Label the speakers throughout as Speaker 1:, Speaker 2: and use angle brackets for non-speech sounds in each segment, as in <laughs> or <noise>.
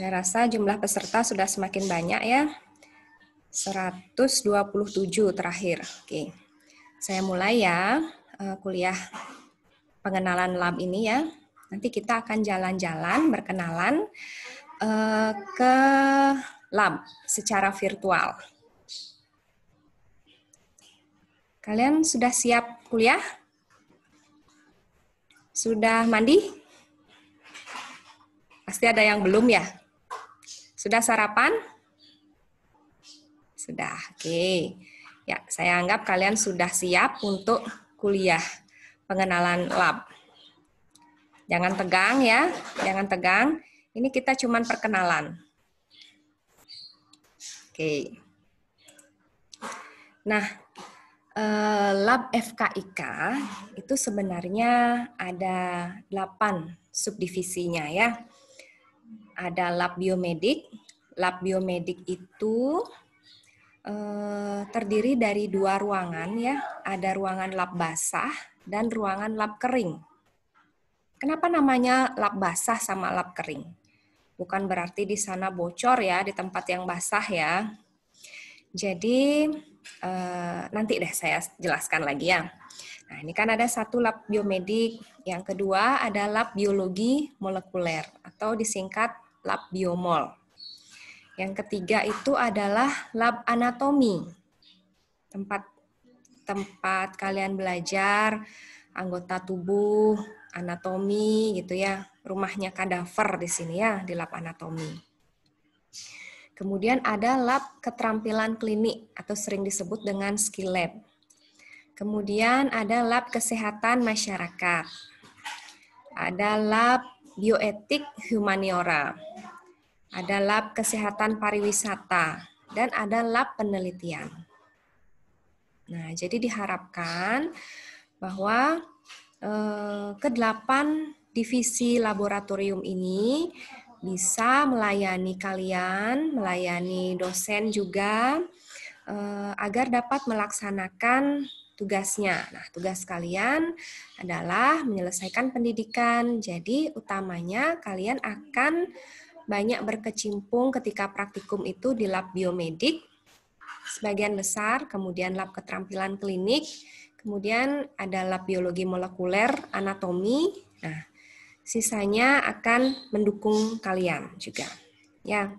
Speaker 1: Saya rasa jumlah peserta sudah semakin banyak ya. 127 terakhir. Oke. Saya mulai ya eh, kuliah pengenalan lab ini ya. Nanti kita akan jalan-jalan berkenalan eh, ke lab secara virtual. Kalian sudah siap kuliah? Sudah mandi? Pasti ada yang belum ya? Sudah sarapan? Sudah, oke. Okay. Ya, saya anggap kalian sudah siap untuk kuliah pengenalan lab. Jangan tegang ya, jangan tegang. Ini kita cuman perkenalan. Oke. Okay. Nah, eh, lab FKIK itu sebenarnya ada 8 subdivisinya ya ada lab biomedik. Lab biomedik itu eh, terdiri dari dua ruangan ya. Ada ruangan lab basah dan ruangan lab kering. Kenapa namanya lab basah sama lab kering? Bukan berarti di sana bocor ya, di tempat yang basah ya. Jadi eh, nanti deh saya jelaskan lagi ya. Nah, ini kan ada satu lab biomedik, yang kedua ada lab biologi molekuler atau disingkat lab biomol. Yang ketiga itu adalah lab anatomi. Tempat tempat kalian belajar anggota tubuh, anatomi gitu ya. Rumahnya kadaver di sini ya di lab anatomi. Kemudian ada lab keterampilan klinik atau sering disebut dengan skill lab. Kemudian ada lab kesehatan masyarakat. Ada lab bioetik humaniora ada lab kesehatan pariwisata, dan ada lab penelitian. Nah, jadi diharapkan bahwa eh, kedelapan divisi laboratorium ini bisa melayani kalian, melayani dosen juga, eh, agar dapat melaksanakan tugasnya. Nah, tugas kalian adalah menyelesaikan pendidikan. Jadi, utamanya kalian akan banyak berkecimpung ketika praktikum itu di lab biomedik, sebagian besar, kemudian lab keterampilan klinik, kemudian ada lab biologi molekuler, anatomi. Nah, sisanya akan mendukung kalian juga. Ya.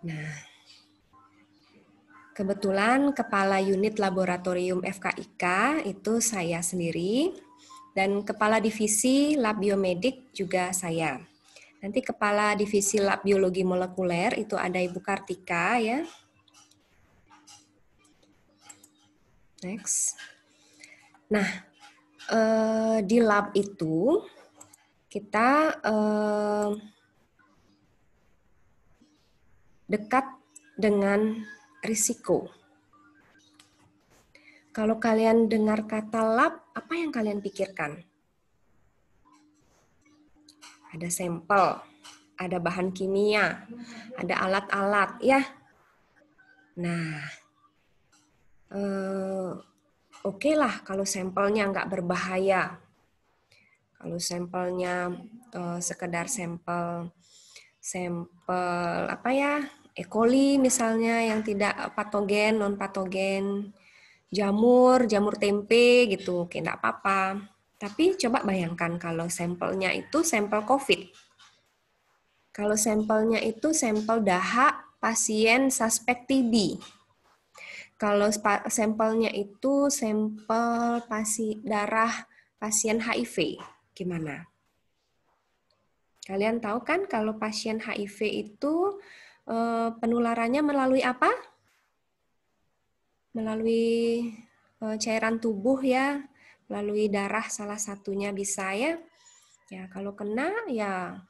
Speaker 1: Nah, kebetulan kepala unit laboratorium FKIK itu saya sendiri dan kepala divisi lab biomedik juga saya. Nanti Kepala Divisi Lab Biologi Molekuler itu ada Ibu Kartika ya. Next. Nah, eh, di lab itu kita eh, dekat dengan risiko. Kalau kalian dengar kata lab, apa yang kalian pikirkan? ada sampel, ada bahan kimia, ada alat-alat ya. Nah, eh, oke okay lah kalau sampelnya nggak berbahaya. Kalau sampelnya eh, sekedar sampel sampel apa ya E. coli misalnya yang tidak patogen, non patogen, jamur, jamur tempe gitu, oke okay, nggak apa-apa. Tapi coba bayangkan kalau sampelnya itu sampel COVID. Kalau sampelnya itu sampel dahak pasien suspek TB. Kalau sampelnya itu sampel pasi, darah pasien HIV. Gimana? Kalian tahu kan kalau pasien HIV itu eh, penularannya melalui apa? Melalui eh, cairan tubuh ya, melalui darah salah satunya bisa ya. Ya, kalau kena ya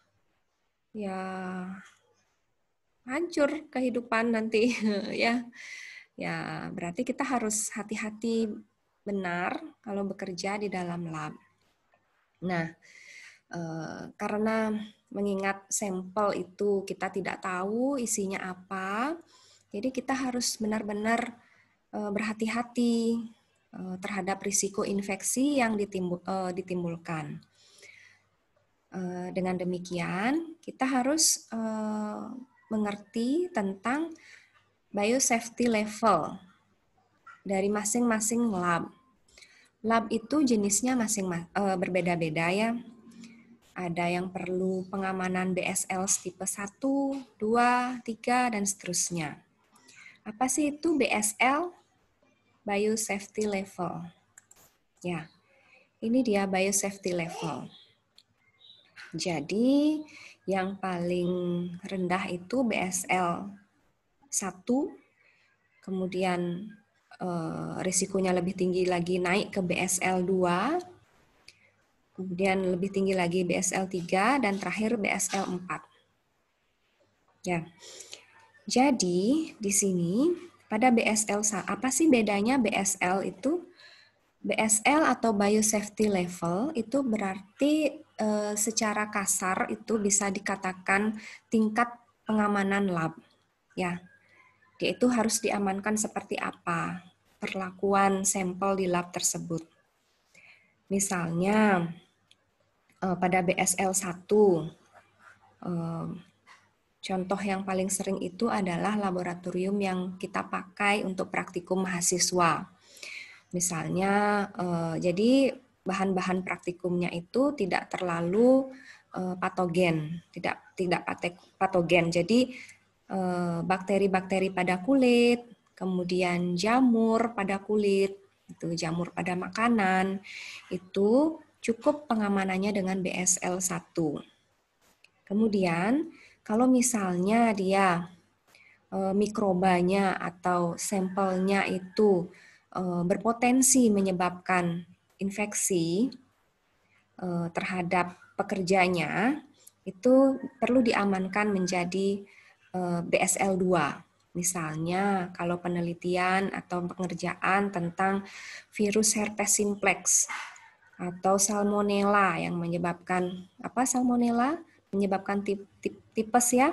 Speaker 1: ya hancur kehidupan nanti <laughs> ya. Ya, berarti kita harus hati-hati benar kalau bekerja di dalam lab. Nah, e, karena mengingat sampel itu kita tidak tahu isinya apa, jadi kita harus benar-benar eh, berhati-hati Eh, terhadap risiko infeksi yang ditimbul, eh, ditimbulkan. Eh, dengan demikian, kita harus mengerti tentang biosafety level dari masing-masing lab. Lab itu jenisnya masing berbeda-beda ya. Ada yang perlu pengamanan BSL tipe 1, 2, 3, dan seterusnya. Apa sih itu BSL? biosafety level. Ya, ini dia biosafety level. Jadi yang paling rendah itu BSL 1, kemudian eh, risikonya lebih tinggi lagi naik ke BSL 2, kemudian lebih tinggi lagi BSL 3, dan terakhir BSL 4. Ya. Jadi di sini pada BSL apa sih bedanya BSL itu? BSL atau biosafety level itu berarti e, secara kasar itu bisa dikatakan tingkat pengamanan lab ya. Yaitu harus diamankan seperti apa perlakuan sampel di lab tersebut. Misalnya e, pada BSL 1 e, eh, Contoh yang paling sering itu adalah laboratorium yang kita pakai untuk praktikum mahasiswa. Misalnya, eh, jadi bahan-bahan praktikumnya itu tidak terlalu eh, patogen, tidak tidak patogen. Jadi bakteri eh, bakteri-bakteri pada kulit, kemudian jamur pada kulit, itu jamur pada makanan, itu cukup pengamanannya dengan BSL 1. Kemudian kalau misalnya dia e, mikrobanya atau sampelnya itu e, berpotensi menyebabkan infeksi e, terhadap pekerjanya, itu perlu diamankan menjadi e, BSL 2. Misalnya kalau penelitian atau pengerjaan tentang virus herpes simplex atau salmonella yang menyebabkan apa salmonella menyebabkan tipes ya.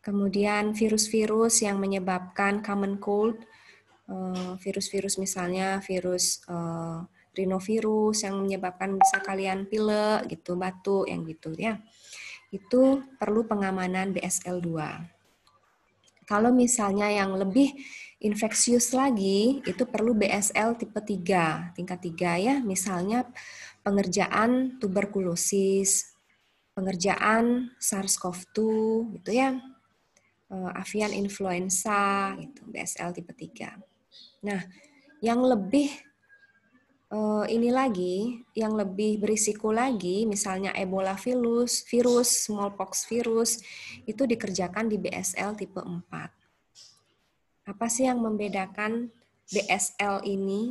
Speaker 1: Kemudian virus-virus yang menyebabkan common cold, eh, virus-virus misalnya virus eh, rhinovirus yang menyebabkan bisa kalian pilek gitu, batuk yang gitu ya. Itu perlu pengamanan BSL-2. Kalau misalnya yang lebih infeksius lagi, itu perlu BSL tipe 3, tingkat 3 ya, misalnya pengerjaan tuberkulosis, pengerjaan SARS-CoV-2 gitu ya, eh, avian influenza gitu, BSL tipe 3. Nah, yang lebih eh, ini lagi, yang lebih berisiko lagi, misalnya Ebola virus, virus, smallpox virus, itu dikerjakan di BSL tipe 4. Apa sih yang membedakan BSL ini?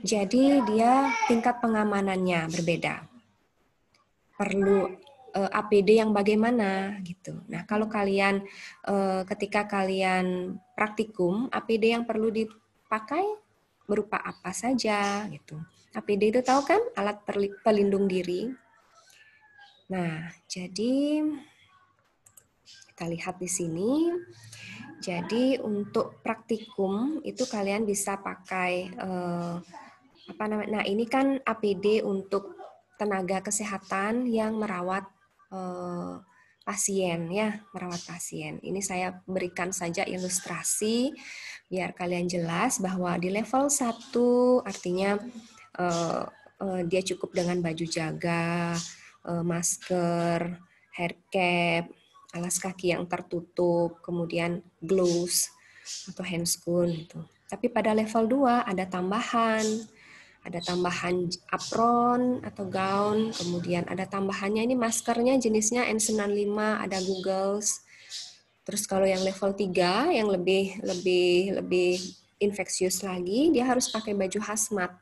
Speaker 1: Jadi dia tingkat pengamanannya berbeda perlu uh, eh, APD yang bagaimana gitu. Nah, kalau kalian uh, ketika kalian praktikum, APD yang perlu dipakai berupa apa saja gitu. APD itu tahu kan alat pelindung diri. Nah, jadi kita lihat di sini. Jadi untuk praktikum itu kalian bisa pakai eh, apa namanya? Nah, ini kan APD untuk tenaga kesehatan yang merawat Eh, pasien ya, merawat pasien. Ini saya berikan saja ilustrasi biar kalian jelas bahwa di level 1 artinya uh, uh, dia cukup dengan baju jaga, uh, masker, hair cap, alas kaki yang tertutup, kemudian gloves atau handscoon gitu. Tapi pada level 2 ada tambahan ada tambahan apron atau gaun, kemudian ada tambahannya ini maskernya jenisnya N95, ada goggles. Terus kalau yang level 3 yang lebih lebih lebih infeksius lagi, dia harus pakai baju hazmat.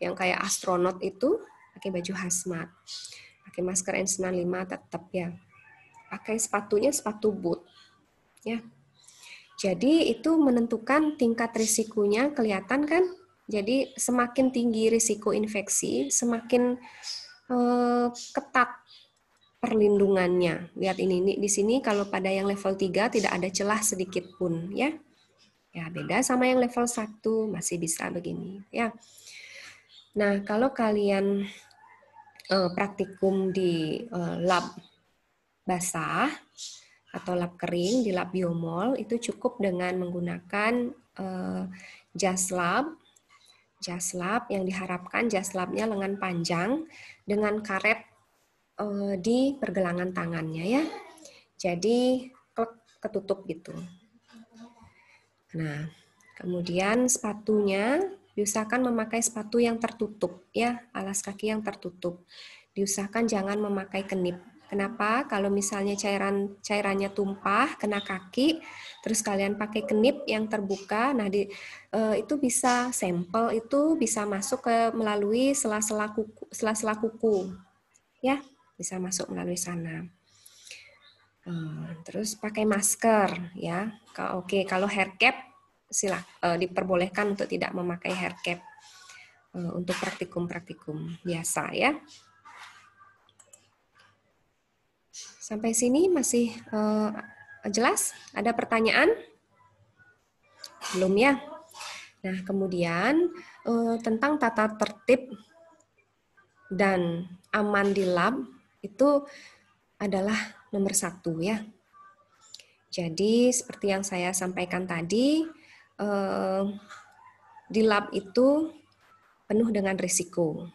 Speaker 1: Yang kayak astronot itu pakai baju hazmat. Pakai masker N95 tetap ya. Pakai sepatunya sepatu boot. Ya. Jadi itu menentukan tingkat risikonya kelihatan kan jadi semakin tinggi risiko infeksi, semakin eh, ketat perlindungannya. Lihat ini, ini di sini kalau pada yang level 3 tidak ada celah sedikit pun ya. Ya, beda sama yang level 1 masih bisa begini ya. Nah, kalau kalian eh, praktikum di eh, lab basah atau lab kering di lab biomol itu cukup dengan menggunakan eh, jas lab jaslap yang diharapkan jaslapnya lengan panjang dengan karet uh, di pergelangan tangannya ya. Jadi ketutup gitu. Nah, kemudian sepatunya diusahakan memakai sepatu yang tertutup ya, alas kaki yang tertutup. Diusahakan jangan memakai kenip Kenapa? Kalau misalnya cairan cairannya tumpah kena kaki, terus kalian pakai kenip yang terbuka, nah di e, itu bisa sampel itu bisa masuk ke melalui sela-sela kuku, sela-sela kuku. Ya, bisa masuk melalui sana. E, terus pakai masker ya. Oke, kalau hair cap sila e, diperbolehkan untuk tidak memakai hair cap e, untuk praktikum-praktikum biasa ya. Sampai sini masih uh, jelas? Ada pertanyaan? Belum ya? Nah, kemudian uh, tentang tata tertib dan aman di lab itu adalah nomor satu ya. Jadi seperti yang saya sampaikan tadi, uh, di lab itu penuh dengan risiko.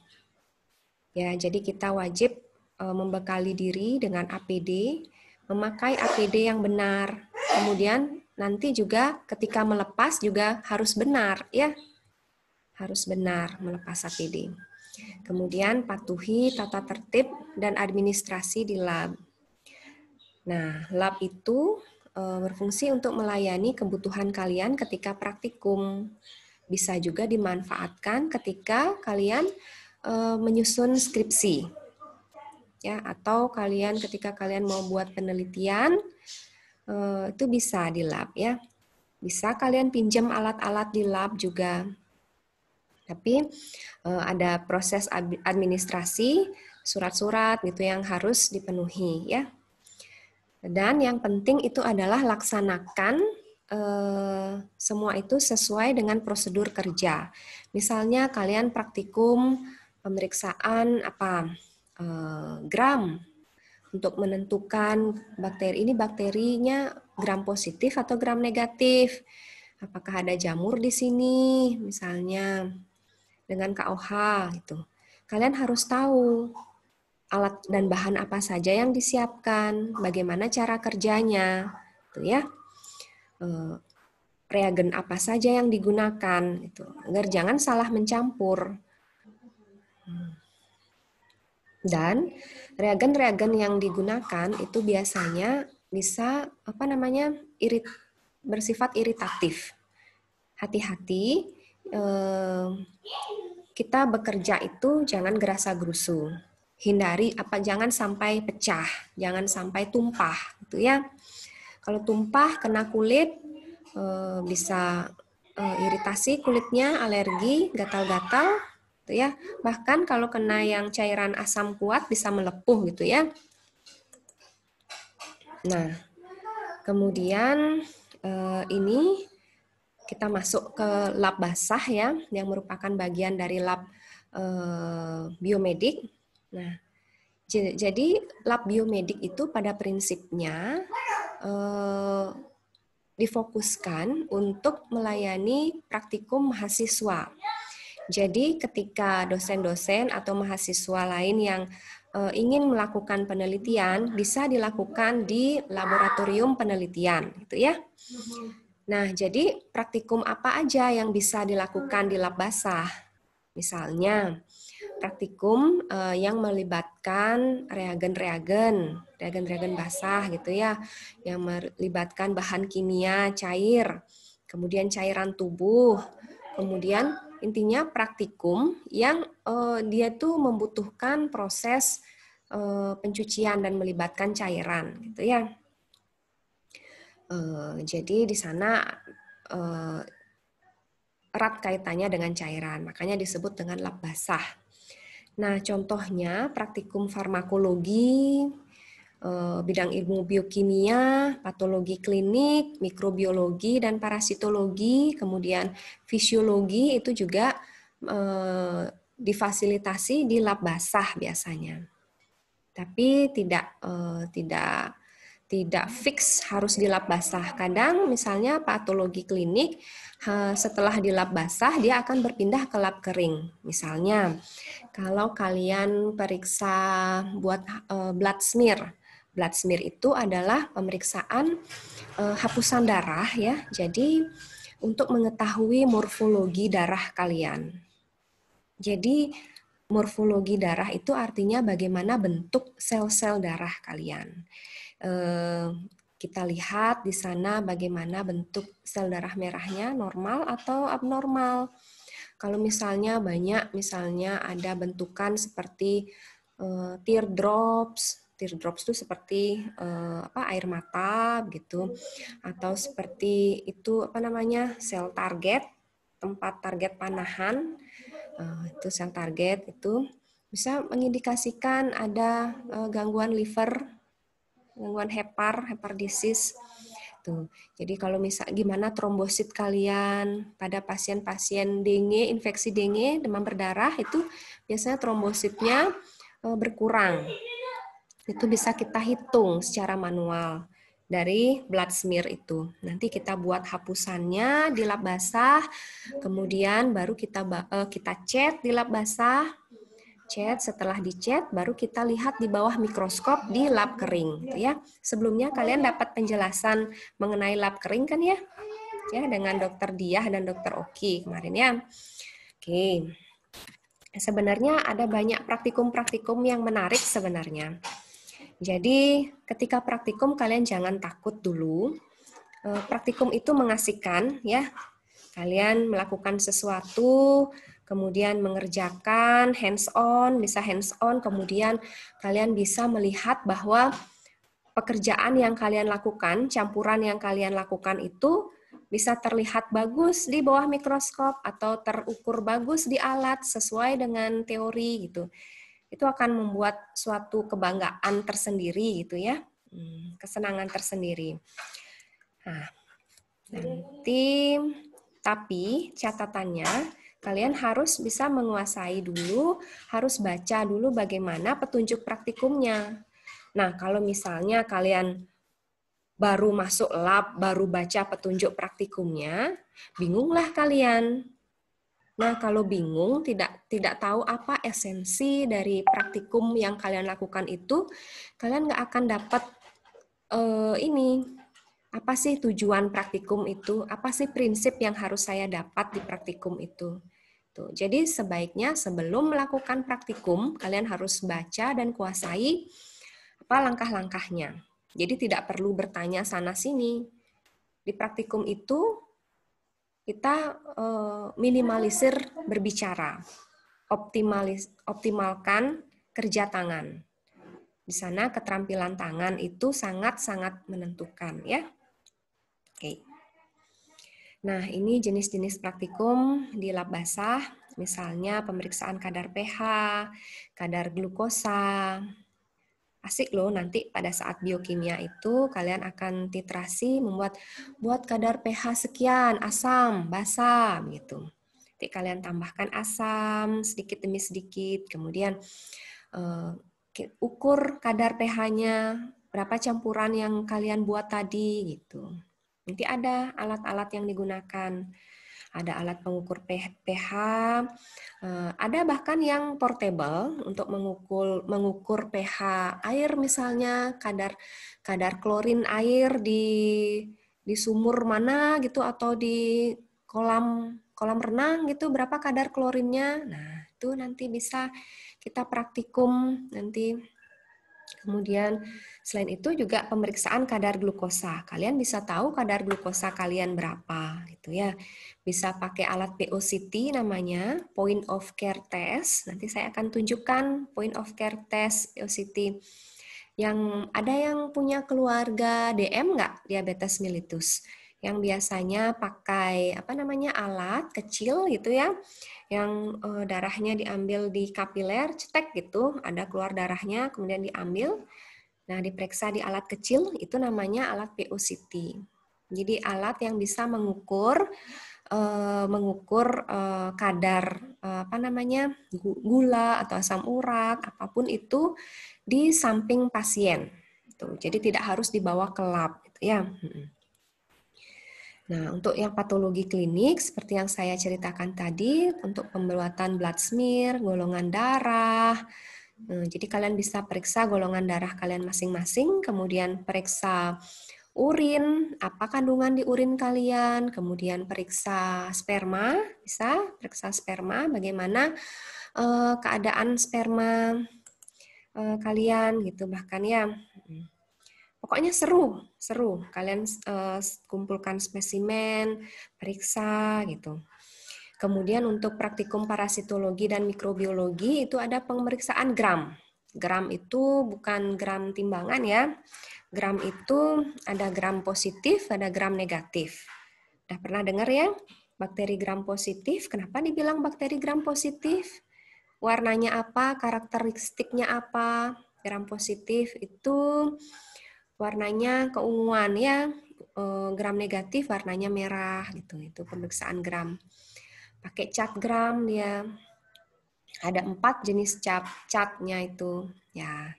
Speaker 1: Ya, jadi kita wajib Eh, membekali diri dengan APD, memakai APD yang benar. Kemudian nanti juga ketika melepas juga harus benar ya. Harus benar melepas APD. Kemudian patuhi tata tertib dan administrasi di lab. Nah, lab itu eh, berfungsi untuk melayani kebutuhan kalian ketika praktikum. Bisa juga dimanfaatkan ketika kalian eh, menyusun skripsi ya atau kalian ketika kalian mau buat penelitian eh, itu bisa di lab ya. Bisa kalian pinjam alat-alat di lab juga. Tapi eh, ada proses administrasi, surat-surat gitu yang harus dipenuhi ya. Dan yang penting itu adalah laksanakan eh, semua itu sesuai dengan prosedur kerja. Misalnya kalian praktikum pemeriksaan apa Eh, gram untuk menentukan bakteri ini bakterinya gram positif atau gram negatif. Apakah ada jamur di sini misalnya dengan KOH itu Kalian harus tahu alat dan bahan apa saja yang disiapkan, bagaimana cara kerjanya, itu ya. Eh, reagen apa saja yang digunakan, itu agar jangan salah mencampur. Hmm. Dan reagen-reagen yang digunakan itu biasanya bisa apa namanya irit bersifat iritatif. Hati-hati eh, kita bekerja itu jangan gerasa gerusu. Hindari apa jangan sampai pecah, jangan sampai tumpah gitu ya. Kalau tumpah kena kulit eh, bisa eh, iritasi kulitnya, alergi, gatal-gatal gitu ya. Bahkan kalau kena yang cairan asam kuat bisa melepuh gitu ya. Nah, kemudian eh, ini kita masuk ke lab basah ya, yang merupakan bagian dari lab eh, biomedik. Nah, jadi lab biomedik itu pada prinsipnya eh, difokuskan untuk melayani praktikum mahasiswa jadi ketika dosen-dosen atau mahasiswa lain yang eh, ingin melakukan penelitian bisa dilakukan di laboratorium penelitian, gitu ya. Nah, jadi praktikum apa aja yang bisa dilakukan di lab basah? Misalnya, praktikum eh, yang melibatkan reagen-reagen, reagen-reagen basah gitu ya, yang melibatkan bahan kimia cair, kemudian cairan tubuh, kemudian intinya praktikum yang uh, dia tuh membutuhkan proses uh, pencucian dan melibatkan cairan gitu ya. Uh, jadi di sana uh, erat kaitannya dengan cairan, makanya disebut dengan lab basah. Nah, contohnya praktikum farmakologi, Eh, bidang ilmu biokimia, patologi klinik, mikrobiologi dan parasitologi, kemudian fisiologi itu juga eh, difasilitasi di lab basah biasanya. Tapi tidak eh, tidak tidak fix harus di lab basah. Kadang misalnya patologi klinik setelah di lab basah dia akan berpindah ke lab kering. Misalnya kalau kalian periksa buat blood smear Blood smear itu adalah pemeriksaan uh, hapusan darah ya. Jadi untuk mengetahui morfologi darah kalian. Jadi morfologi darah itu artinya bagaimana bentuk sel-sel darah kalian. Eh, kita lihat di sana bagaimana bentuk sel darah merahnya normal atau abnormal. Kalau misalnya banyak, misalnya ada bentukan seperti eh, teardrops, teardrops itu seperti uh, apa air mata gitu atau seperti itu apa namanya sel target tempat target panahan uh, itu sel target itu bisa mengindikasikan ada uh, gangguan liver gangguan hepar hepar disease tuh jadi kalau misal gimana trombosit kalian pada pasien-pasien dengue infeksi dengue demam berdarah itu biasanya trombositnya berkurang itu bisa kita hitung secara manual dari blood smear itu. Nanti kita buat hapusannya di lap basah, kemudian baru kita uh, kita cat di lap basah. Cat setelah dicat baru kita lihat di bawah mikroskop di lap kering gitu ya. Sebelumnya kalian dapat penjelasan mengenai lap kering kan ya? Ya dengan dokter Diah dan dokter Oki kemarin ya. Oke. Sebenarnya ada banyak praktikum-praktikum yang menarik sebenarnya. Jadi ketika praktikum kalian jangan takut dulu. Eh, praktikum itu mengasihkan ya. Kalian melakukan sesuatu, kemudian mengerjakan hands on, bisa hands on, kemudian kalian bisa melihat bahwa pekerjaan yang kalian lakukan, campuran yang kalian lakukan itu bisa terlihat bagus di bawah mikroskop atau terukur bagus di alat sesuai dengan teori gitu itu akan membuat suatu kebanggaan tersendiri gitu ya, hmm, kesenangan tersendiri. Nah, nanti tapi catatannya kalian harus bisa menguasai dulu, harus baca dulu bagaimana petunjuk praktikumnya. Nah, kalau misalnya kalian baru masuk lab, baru baca petunjuk praktikumnya, bingunglah kalian. Nah, kalau bingung, tidak tidak tahu apa esensi dari praktikum yang kalian lakukan itu, kalian nggak akan dapat uh, ini apa sih tujuan praktikum itu, apa sih prinsip yang harus saya dapat di praktikum itu. Tuh, jadi sebaiknya sebelum melakukan praktikum, kalian harus baca dan kuasai apa langkah-langkahnya. Jadi tidak perlu bertanya sana sini. Di praktikum itu kita eh, minimalisir berbicara, optimalis, optimalkan kerja tangan. Di sana keterampilan tangan itu sangat-sangat menentukan ya. Oke. Nah, ini jenis-jenis praktikum di lab basah, misalnya pemeriksaan kadar pH, kadar glukosa, asik loh nanti pada saat biokimia itu kalian akan titrasi membuat buat kadar pH sekian asam basam gitu nanti kalian tambahkan asam sedikit demi sedikit kemudian uh, ukur kadar pH-nya berapa campuran yang kalian buat tadi gitu nanti ada alat-alat yang digunakan ada alat pengukur pH, eh, ada bahkan yang portable untuk mengukur mengukur pH air misalnya, kadar kadar klorin air di di sumur mana gitu atau di kolam kolam renang gitu berapa kadar klorinnya. Nah, itu nanti bisa kita praktikum nanti Kemudian selain itu juga pemeriksaan kadar glukosa. Kalian bisa tahu kadar glukosa kalian berapa gitu ya. Bisa pakai alat POCT namanya, point of care test. Nanti saya akan tunjukkan point of care test POCT. Yang ada yang punya keluarga DM nggak diabetes mellitus? Yang biasanya pakai apa namanya alat kecil gitu ya yang uh, darahnya diambil di kapiler, cetek gitu, ada keluar darahnya, kemudian diambil. Nah, diperiksa di alat kecil, itu namanya alat POCT. Jadi alat yang bisa mengukur uh, mengukur uh, kadar uh, apa namanya gula atau asam urat apapun itu di samping pasien. Tuh, jadi tidak harus dibawa ke lab, gitu ya. Nah, untuk yang patologi klinik seperti yang saya ceritakan tadi, untuk pembuatan blood smear, golongan darah. Eh, jadi kalian bisa periksa golongan darah kalian masing-masing, kemudian periksa urin, apa kandungan di urin kalian, kemudian periksa sperma, bisa periksa sperma bagaimana eh, keadaan sperma eh, kalian gitu bahkan ya. Hmm. Pokoknya seru, seru. Kalian uh, kumpulkan spesimen, periksa gitu. Kemudian untuk praktikum parasitologi dan mikrobiologi itu ada pemeriksaan gram. Gram itu bukan gram timbangan ya. Gram itu ada gram positif, ada gram negatif. Udah pernah dengar ya? Bakteri gram positif, kenapa dibilang bakteri gram positif? Warnanya apa, karakteristiknya apa? Gram positif itu warnanya keunguan ya eh, gram negatif warnanya merah gitu itu pemeriksaan gram pakai cat gram dia ada empat jenis cat catnya itu ya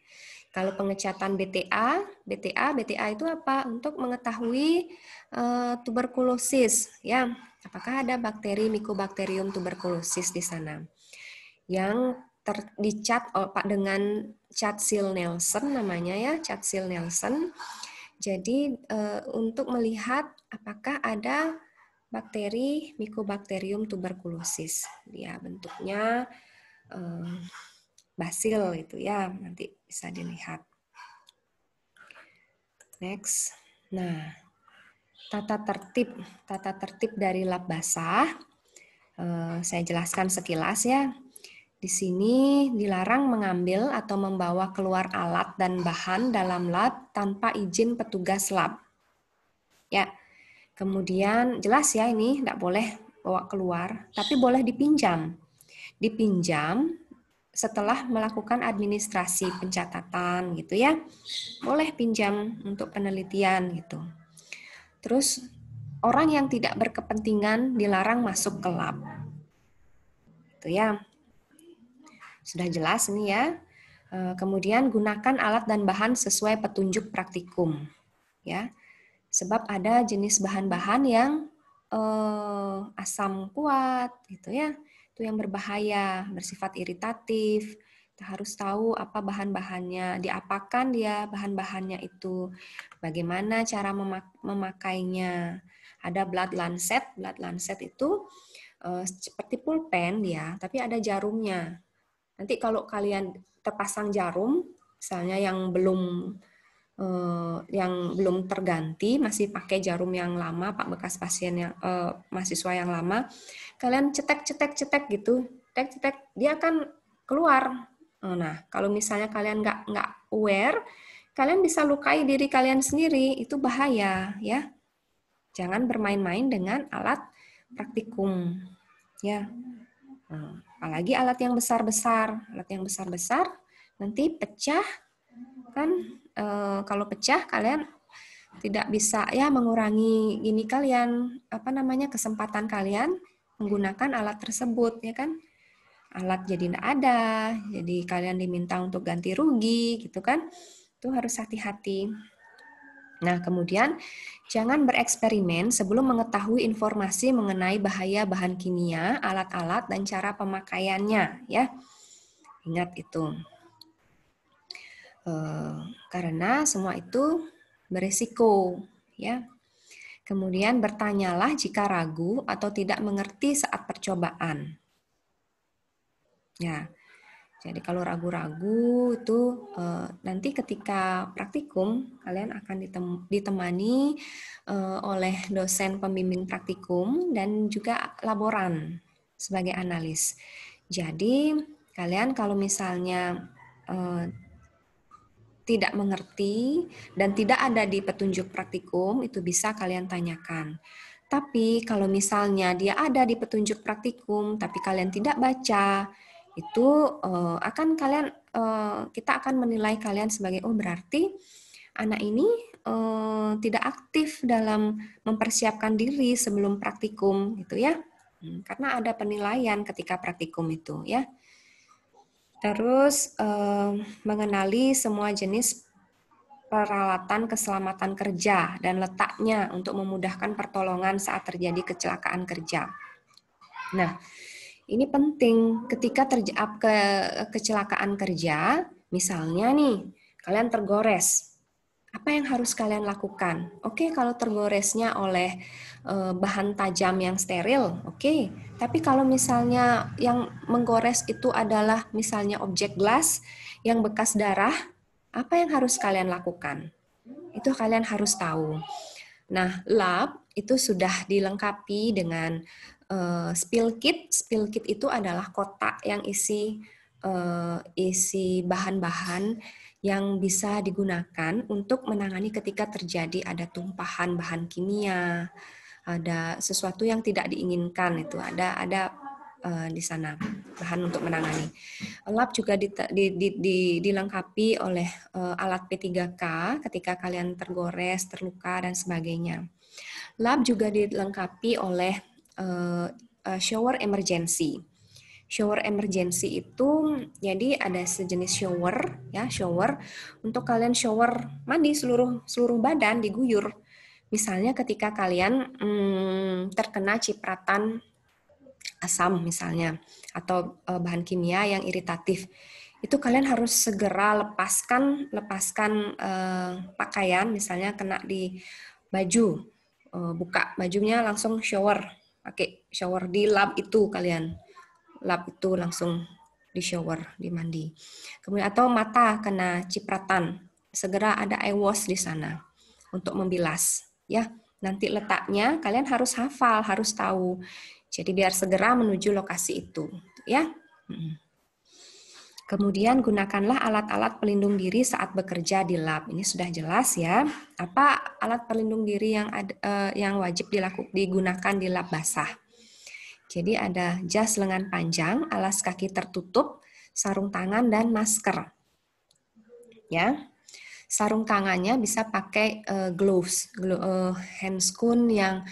Speaker 1: kalau pengecatan BTA BTA BTA itu apa untuk mengetahui uh, tuberkulosis ya apakah ada bakteri mikobakterium tuberkulosis di sana yang ter, dicat oh, Pak dengan Chatsil Nelson namanya ya, Chatsil Nelson. Jadi e, untuk melihat apakah ada bakteri Mycobacterium tuberculosis. Dia bentuknya e, basil itu ya, nanti bisa dilihat. Next. Nah, tata tertib, tata tertib dari lab basah. Eh, saya jelaskan sekilas ya di sini dilarang mengambil atau membawa keluar alat dan bahan dalam lab tanpa izin petugas lab. Ya, kemudian jelas ya ini tidak boleh bawa keluar, tapi boleh dipinjam. Dipinjam setelah melakukan administrasi pencatatan gitu ya, boleh pinjam untuk penelitian gitu. Terus orang yang tidak berkepentingan dilarang masuk ke lab. Itu ya. Sudah jelas ini ya. Eh, kemudian gunakan alat dan bahan sesuai petunjuk praktikum. Ya. Sebab ada jenis bahan-bahan yang eh, asam kuat gitu ya. Itu yang berbahaya, bersifat iritatif. Kita harus tahu apa bahan-bahannya, diapakan dia bahan-bahannya itu, bagaimana cara memak memakainya. Ada blood lancet, blood lancet itu eh, seperti pulpen ya tapi ada jarumnya. Nanti kalau kalian terpasang jarum, misalnya yang belum eh, yang belum terganti, masih pakai jarum yang lama, pak bekas pasien yang eh, mahasiswa yang lama, kalian cetek-cetek-cetek gitu, cetek-cetek, dia akan keluar. Eh, nah, kalau misalnya kalian nggak nggak aware, kalian bisa lukai diri kalian sendiri, itu bahaya ya. Jangan bermain-main dengan alat praktikum. Ya. Hmm. Apalagi alat yang besar-besar. Alat yang besar-besar nanti pecah kan e, kalau pecah kalian tidak bisa ya mengurangi gini kalian apa namanya kesempatan kalian menggunakan alat tersebut ya kan alat jadi tidak ada jadi kalian diminta untuk ganti rugi gitu kan itu harus hati-hati nah kemudian Jangan bereksperimen sebelum mengetahui informasi mengenai bahaya bahan kimia, alat-alat, dan cara pemakaiannya. Ya, ingat itu. E, karena semua itu beresiko. Ya, kemudian bertanyalah jika ragu atau tidak mengerti saat percobaan. Ya, jadi kalau ragu-ragu itu eh, nanti ketika praktikum kalian akan ditemani eh, oleh dosen pembimbing praktikum dan juga laboran sebagai analis. Jadi kalian kalau misalnya eh, tidak mengerti dan tidak ada di petunjuk praktikum itu bisa kalian tanyakan. Tapi kalau misalnya dia ada di petunjuk praktikum tapi kalian tidak baca, itu uh, akan kalian uh, kita akan menilai kalian sebagai oh berarti anak ini uh, tidak aktif dalam mempersiapkan diri sebelum praktikum gitu ya hmm, karena ada penilaian ketika praktikum itu ya terus uh, mengenali semua jenis peralatan keselamatan kerja dan letaknya untuk memudahkan pertolongan saat terjadi kecelakaan kerja. Nah, ini penting ketika terjadi ke kecelakaan kerja, misalnya nih, kalian tergores. Apa yang harus kalian lakukan? Oke, okay, kalau tergoresnya oleh uh, bahan tajam yang steril, oke. Okay. Tapi kalau misalnya yang menggores itu adalah misalnya objek gelas yang bekas darah, apa yang harus kalian lakukan? Itu kalian harus tahu. Nah, lab itu sudah dilengkapi dengan uh, spill kit. Spill kit itu adalah kotak yang isi uh, isi bahan-bahan yang bisa digunakan untuk menangani ketika terjadi ada tumpahan bahan kimia, ada sesuatu yang tidak diinginkan itu ada ada uh, di sana bahan untuk menangani. Lab juga di, di, di, di, dilengkapi oleh uh, alat P3K ketika kalian tergores, terluka dan sebagainya. Lab juga dilengkapi oleh uh, shower emergency. Shower emergency itu jadi ada sejenis shower ya, shower untuk kalian shower mandi seluruh seluruh badan diguyur. Misalnya ketika kalian hmm, terkena cipratan asam misalnya atau uh, bahan kimia yang iritatif itu kalian harus segera lepaskan lepaskan uh, pakaian misalnya kena di baju uh, buka bajunya langsung shower pakai shower di lap itu kalian lap itu langsung di shower di mandi kemudian atau mata kena cipratan segera ada eye wash di sana untuk membilas ya nanti letaknya kalian harus hafal harus tahu jadi biar segera menuju lokasi itu ya hmm. Kemudian gunakanlah alat-alat pelindung diri saat bekerja di lab. Ini sudah jelas ya. Apa alat pelindung diri yang ad, eh, yang wajib dilakukan digunakan di lab basah? Jadi ada jas lengan panjang, alas kaki tertutup, sarung tangan dan masker. Ya. Sarung tangannya bisa pakai eh, gloves, glo, eh, handscoon yang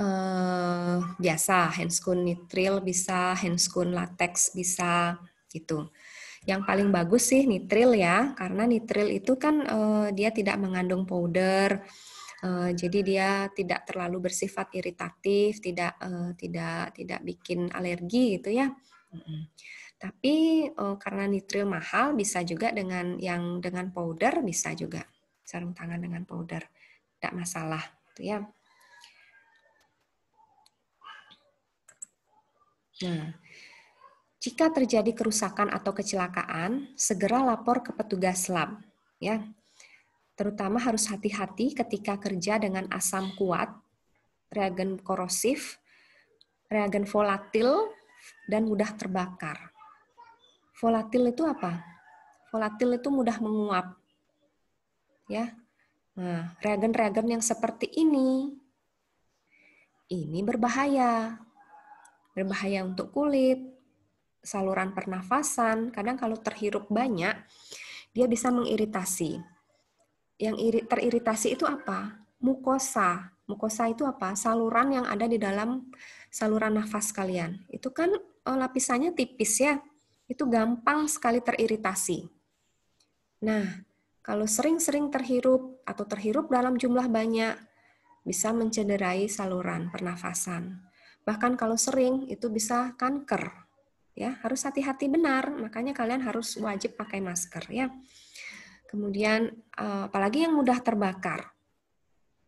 Speaker 1: eh, biasa, handscoon nitril bisa, handscoon latex bisa gitu. Yang paling bagus sih nitril ya, karena nitril itu kan uh, dia tidak mengandung powder, uh, jadi dia tidak terlalu bersifat iritatif, tidak uh, tidak tidak bikin alergi gitu ya. Tapi uh, karena nitril mahal, bisa juga dengan yang dengan powder bisa juga sarung tangan dengan powder, tidak masalah, gitu ya. Nah. Jika terjadi kerusakan atau kecelakaan, segera lapor ke petugas lab. Ya, terutama harus hati-hati ketika kerja dengan asam kuat, reagen korosif, reagen volatil, dan mudah terbakar. Volatil itu apa? Volatil itu mudah menguap. Ya, nah, reagen-reagen yang seperti ini, ini berbahaya, berbahaya untuk kulit, saluran pernafasan. Kadang kalau terhirup banyak, dia bisa mengiritasi. Yang teriritasi itu apa? Mukosa. Mukosa itu apa? Saluran yang ada di dalam saluran nafas kalian. Itu kan eh, lapisannya tipis ya. Itu gampang sekali teriritasi. Nah, kalau sering-sering terhirup atau terhirup dalam jumlah banyak, bisa mencederai saluran pernafasan. Bahkan kalau sering, itu bisa kanker ya harus hati-hati benar makanya kalian harus wajib pakai masker ya kemudian eh, apalagi yang mudah terbakar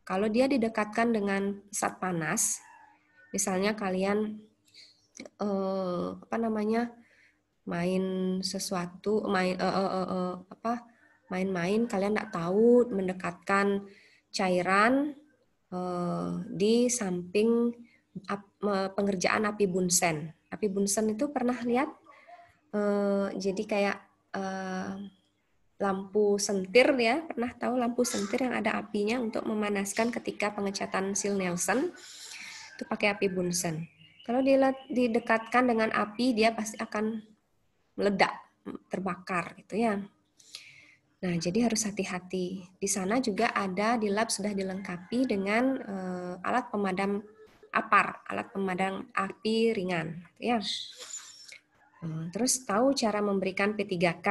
Speaker 1: kalau dia didekatkan dengan saat panas misalnya kalian eh, apa namanya main sesuatu main eh, eh, eh, eh apa main-main kalian tidak tahu mendekatkan cairan eh, di samping eh, pengerjaan api bunsen Api Bunsen itu pernah lihat uh, jadi kayak uh, lampu sentir ya pernah tahu lampu sentir yang ada apinya untuk memanaskan ketika pengecatan seal Nelson itu pakai api Bunsen. Kalau didekatkan dengan api dia pasti akan meledak, terbakar gitu ya. Nah, jadi harus hati-hati. Di sana juga ada di lab sudah dilengkapi dengan uh, alat pemadam APAR, alat pemadam api ringan. Gitu ya. Hmm, terus tahu cara memberikan P3K.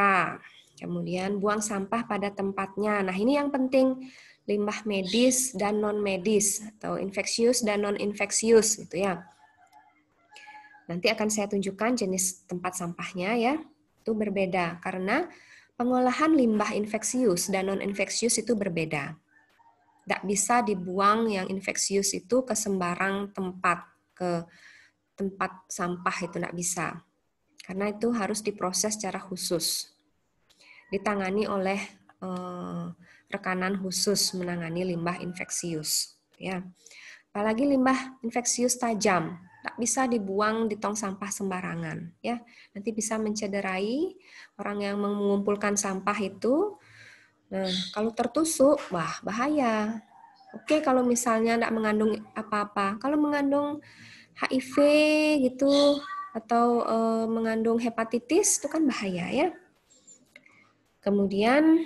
Speaker 1: Kemudian buang sampah pada tempatnya. Nah ini yang penting limbah medis dan non medis atau infeksius dan non infeksius gitu ya. Nanti akan saya tunjukkan jenis tempat sampahnya ya. Itu berbeda karena pengolahan limbah infeksius dan non infeksius itu berbeda tidak bisa dibuang yang infeksius itu ke sembarang tempat ke tempat sampah itu tidak bisa karena itu harus diproses secara khusus ditangani oleh eh, rekanan khusus menangani limbah infeksius ya apalagi limbah infeksius tajam tak bisa dibuang di tong sampah sembarangan ya nanti bisa mencederai orang yang mengumpulkan sampah itu Nah, kalau tertusuk, wah bahaya. Oke, kalau misalnya tidak mengandung apa-apa. Kalau mengandung HIV gitu atau e, mengandung hepatitis itu kan bahaya ya. Kemudian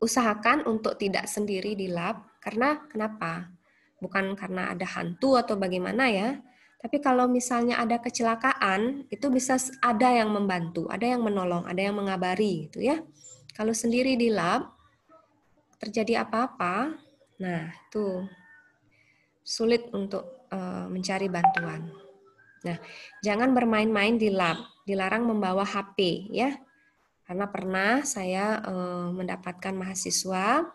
Speaker 1: usahakan untuk tidak sendiri di lab karena kenapa? Bukan karena ada hantu atau bagaimana ya. Tapi kalau misalnya ada kecelakaan, itu bisa ada yang membantu, ada yang menolong, ada yang mengabari gitu ya. Kalau sendiri di lab, terjadi apa-apa, nah itu sulit untuk uh, mencari bantuan. Nah, jangan bermain-main di lab, dilarang membawa HP ya. Karena pernah saya uh, mendapatkan mahasiswa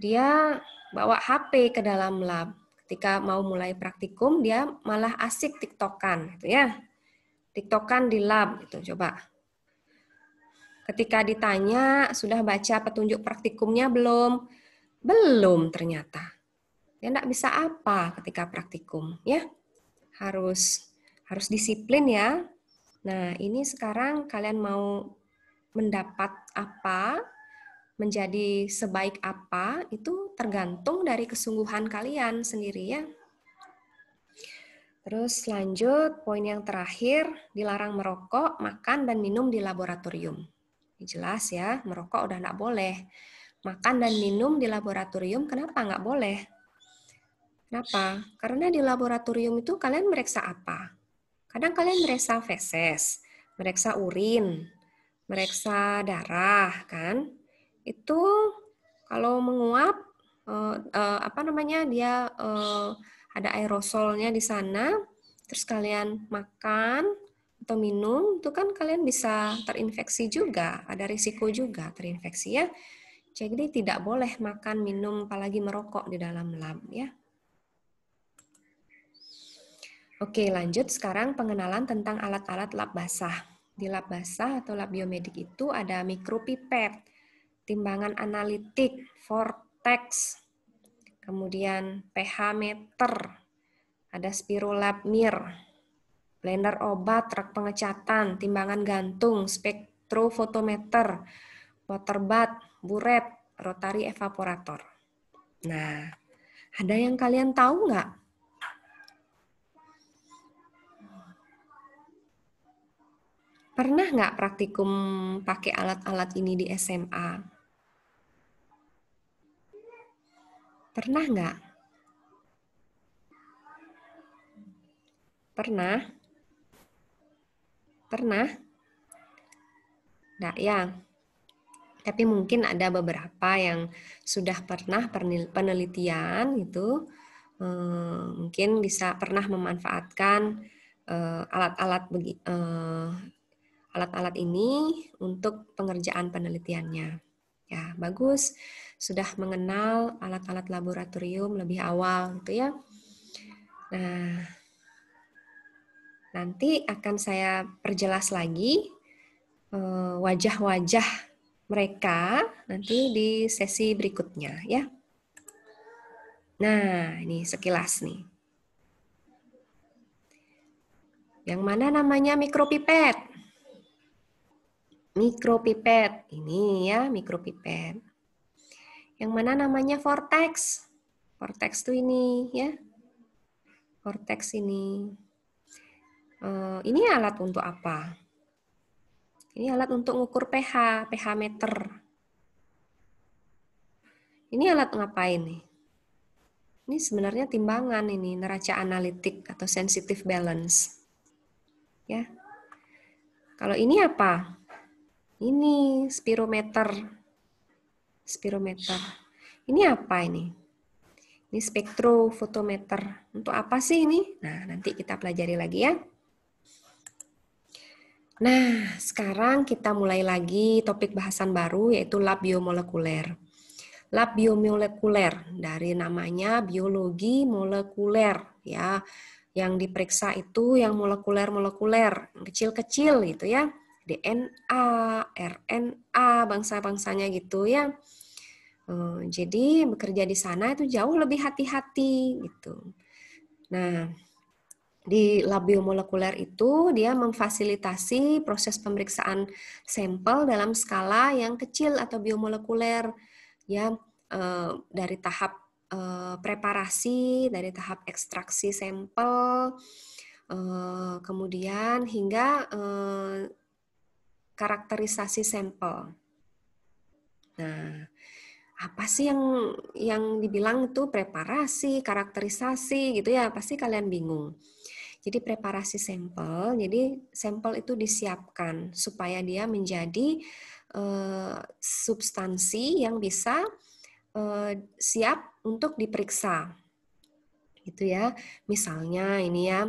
Speaker 1: dia bawa HP ke dalam lab. Ketika mau mulai praktikum dia malah asik tiktokan gitu ya. Tiktokan di lab itu coba Ketika ditanya, sudah baca petunjuk praktikumnya belum? Belum ternyata. Ya tidak bisa apa ketika praktikum, ya. Harus harus disiplin ya. Nah, ini sekarang kalian mau mendapat apa, menjadi sebaik apa, itu tergantung dari kesungguhan kalian sendiri ya. Terus lanjut, poin yang terakhir, dilarang merokok, makan, dan minum di laboratorium. Jelas ya, merokok udah nggak boleh. Makan dan minum di laboratorium kenapa nggak boleh? Kenapa? Karena di laboratorium itu kalian meriksa apa? Kadang kalian meriksa feses, meriksa urin, meriksa darah, kan? Itu kalau menguap, eh, eh, apa namanya, dia eh, ada aerosolnya di sana, terus kalian makan, atau minum itu kan kalian bisa terinfeksi juga, ada risiko juga terinfeksi ya. Jadi tidak boleh makan, minum, apalagi merokok di dalam lab ya. Oke, lanjut sekarang pengenalan tentang alat-alat lab basah. Di lab basah atau lab biomedik itu ada mikropipet, timbangan analitik, vortex, kemudian pH meter, ada spirulab mir, blender obat, rak pengecatan, timbangan gantung, spektrofotometer, water bath, buret, rotary evaporator. Nah, ada yang kalian tahu nggak? Pernah nggak praktikum pakai alat-alat ini di SMA? Pernah nggak? Pernah? Pernah? Enggak ya. Tapi mungkin ada beberapa yang sudah pernah penelitian gitu. Eh, mungkin bisa pernah memanfaatkan eh, alat-alat eh, alat-alat ini untuk pengerjaan penelitiannya. Ya, bagus. Sudah mengenal alat-alat laboratorium lebih awal gitu ya. Nah, Nanti akan saya perjelas lagi eh, wajah-wajah mereka nanti di sesi berikutnya ya. Nah, ini sekilas nih. Yang mana namanya mikropipet? Mikropipet. Ini ya, mikropipet. Yang mana namanya vortex? Vortex tuh ini ya. Vortex ini. Eh, ini alat untuk apa? Ini alat untuk mengukur pH, pH meter. Ini alat ngapain nih? Ini sebenarnya timbangan ini, neraca analitik atau sensitive balance. Ya. Kalau ini apa? Ini spirometer. Spirometer. Ini apa ini? Ini spektrofotometer. Untuk apa sih ini? Nah, nanti kita pelajari lagi ya. Nah, sekarang kita mulai lagi topik bahasan baru yaitu lab biomolekuler. Lab biomolekuler dari namanya biologi molekuler ya. Yang diperiksa itu yang molekuler-molekuler, kecil-kecil gitu ya. DNA, RNA, bangsa-bangsanya gitu ya. Eh, jadi bekerja di sana itu jauh lebih hati-hati gitu. Nah, di lab biomolekuler itu dia memfasilitasi proses pemeriksaan sampel dalam skala yang kecil atau biomolekuler ya eh, dari tahap eh, preparasi dari tahap ekstraksi sampel eh, kemudian hingga karakterisasi sampel nah apa sih yang yang dibilang itu preparasi karakterisasi gitu ya pasti kalian bingung jadi preparasi sampel, jadi sampel itu disiapkan supaya dia menjadi uh, substansi yang bisa uh, siap untuk diperiksa. Gitu ya. Misalnya ini ya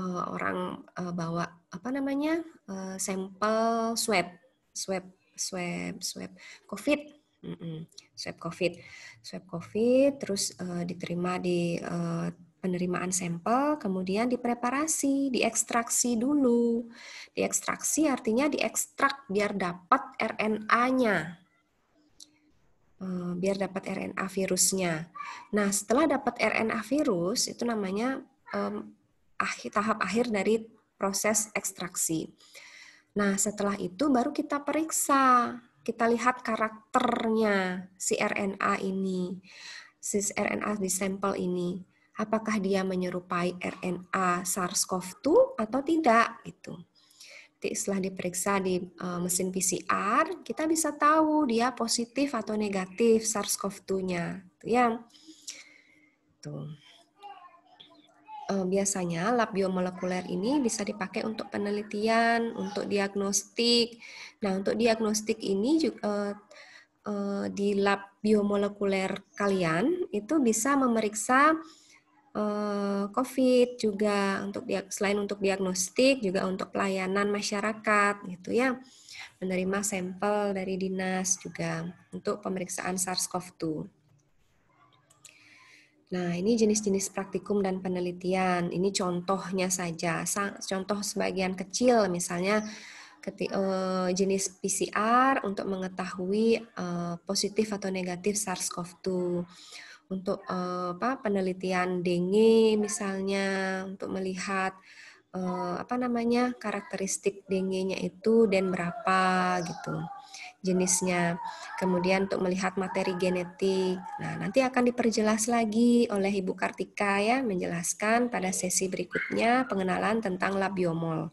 Speaker 1: uh, orang uh, bawa apa namanya? Uh, sampel swab, swab, swab, swab COVID. Mm -mm. Swab COVID, swab COVID, terus uh, diterima di uh, penerimaan sampel, kemudian dipreparasi, diekstraksi dulu. Diekstraksi artinya diekstrak biar dapat RNA-nya. Eh, biar dapat RNA virusnya. Nah, setelah dapat RNA virus, itu namanya um, akhir, tahap akhir dari proses ekstraksi. Nah, setelah itu baru kita periksa. Kita lihat karakternya si RNA ini, si RNA di sampel ini apakah dia menyerupai RNA SARS-CoV-2 atau tidak gitu. Jadi setelah diperiksa di eh, mesin PCR, kita bisa tahu dia positif atau negatif SARS-CoV-2-nya. Itu ya. Tuh. Eh, biasanya lab biomolekuler ini bisa dipakai untuk penelitian, untuk diagnostik. Nah, untuk diagnostik ini juga eh, di lab biomolekuler kalian itu bisa memeriksa Eh, COVID juga untuk selain untuk diagnostik juga untuk pelayanan masyarakat gitu ya menerima sampel dari dinas juga untuk pemeriksaan SARS-CoV-2. Nah ini jenis-jenis praktikum dan penelitian ini contohnya saja contoh sebagian kecil misalnya eh, jenis PCR untuk mengetahui eh, positif atau negatif SARS-CoV-2 untuk eh, apa penelitian dengue misalnya untuk melihat eh, apa namanya karakteristik dengue-nya itu dan berapa gitu jenisnya. Kemudian untuk melihat materi genetik. Nah, nanti akan diperjelas lagi oleh Ibu Kartika ya menjelaskan pada sesi berikutnya pengenalan tentang labiomol